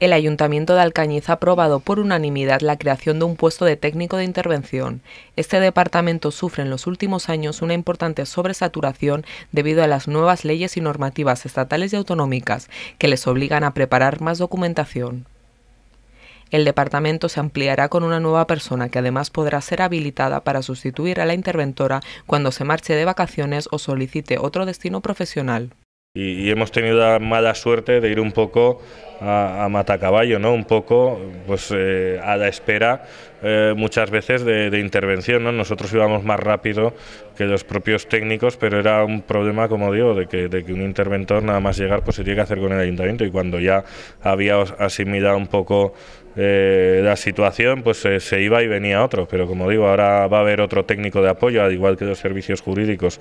el Ayuntamiento de Alcañiz ha aprobado por unanimidad la creación de un puesto de técnico de intervención. Este departamento sufre en los últimos años una importante sobresaturación debido a las nuevas leyes y normativas estatales y autonómicas que les obligan a preparar más documentación. El departamento se ampliará con una nueva persona que además podrá ser habilitada para sustituir a la interventora cuando se marche de vacaciones o solicite otro destino profesional y, hemos tenido la mala suerte de ir un poco a, matacaballo, ¿no? un poco pues, eh, a la espera eh, muchas veces de, intervención. ¿no? Nosotros íbamos más rápido que los propios técnicos, pero era un problema, como digo, de que, un interventor nada más llegar pues, se tiene que hacer con el ayuntamiento y cuando ya había asimilado un poco eh, la situación, pues eh, se iba y venía otro. Pero como digo, ahora va a haber otro técnico de apoyo, al igual que los servicios jurídicos.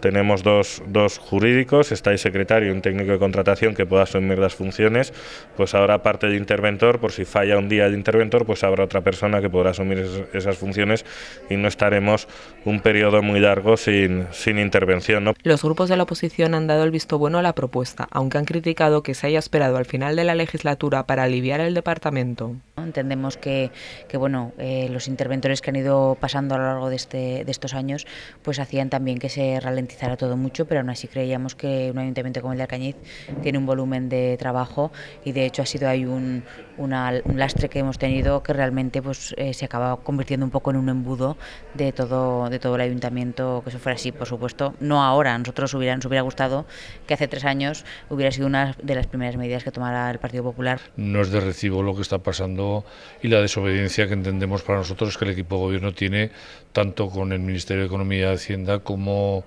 Tenemos dos, jurídicos, está el secretario, ...y un técnico de contratación que pueda asumir las funciones. Pues ahora, parte de interventor, por si falla un día el interventor, pues habrá otra persona que podrá asumir esas funciones y no estaremos un periodo muy largo sin, sin intervención. Los grupos de la oposición han dado el visto bueno a la propuesta, aunque han criticado que se haya esperado al final de la legislatura para aliviar el departamento. Entendemos que, que bueno, eh, los interventores que han ido pasando a lo largo de, este, de estos años pues hacían también que se ralentizara todo mucho, pero aún así creíamos que un ayuntamiento como el de Alcañiz tiene un volumen de trabajo y de hecho ha sido ahí un, un lastre que hemos tenido que realmente pues, eh, se acaba convirtiendo un poco en un embudo de todo, de todo el ayuntamiento, que eso fuera así, por supuesto. No ahora, a nosotros hubiera, nos hubiera gustado que hace tres años hubiera sido una de las primeras medidas que tomara el Partido Popular. No es de recibo lo que está pasando y la desobediencia que entendemos para nosotros que el equipo de gobierno tiene tanto con el Ministerio de Economía y Hacienda como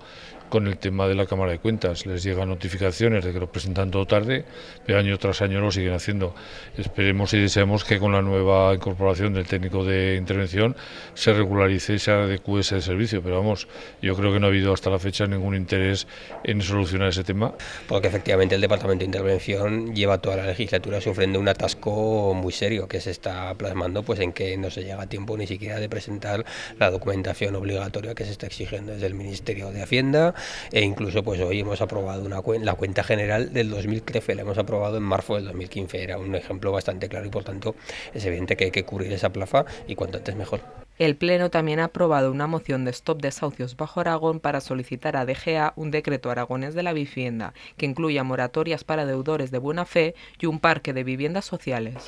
con el tema de la Cámara de Cuentas. Les llegan notificaciones de que lo presentan todo tarde, pero año tras año lo siguen haciendo. Esperemos y deseamos que con la nueva incorporación del técnico de intervención se regularice y se adecue ese servicio. Pero vamos, yo creo que no ha habido hasta la fecha ningún interés en solucionar ese tema. Porque efectivamente el Departamento de Intervención lleva toda la legislatura sufriendo un atasco muy serio que se está plasmando pues en que no se llega a tiempo ni siquiera de presentar la documentación obligatoria que se está exigiendo desde el Ministerio de Hacienda e incluso pues hoy hemos aprobado una la cuenta general del 2013, la hemos aprobado en marzo del 2015, era un ejemplo bastante claro y por tanto es evidente que hay que cubrir esa plaza y cuanto antes mejor. El Pleno también ha aprobado una moción de stop de desahucios bajo Aragón para solicitar a DGA un decreto aragonés de la vivienda que incluya moratorias para deudores de buena fe y un parque de viviendas sociales.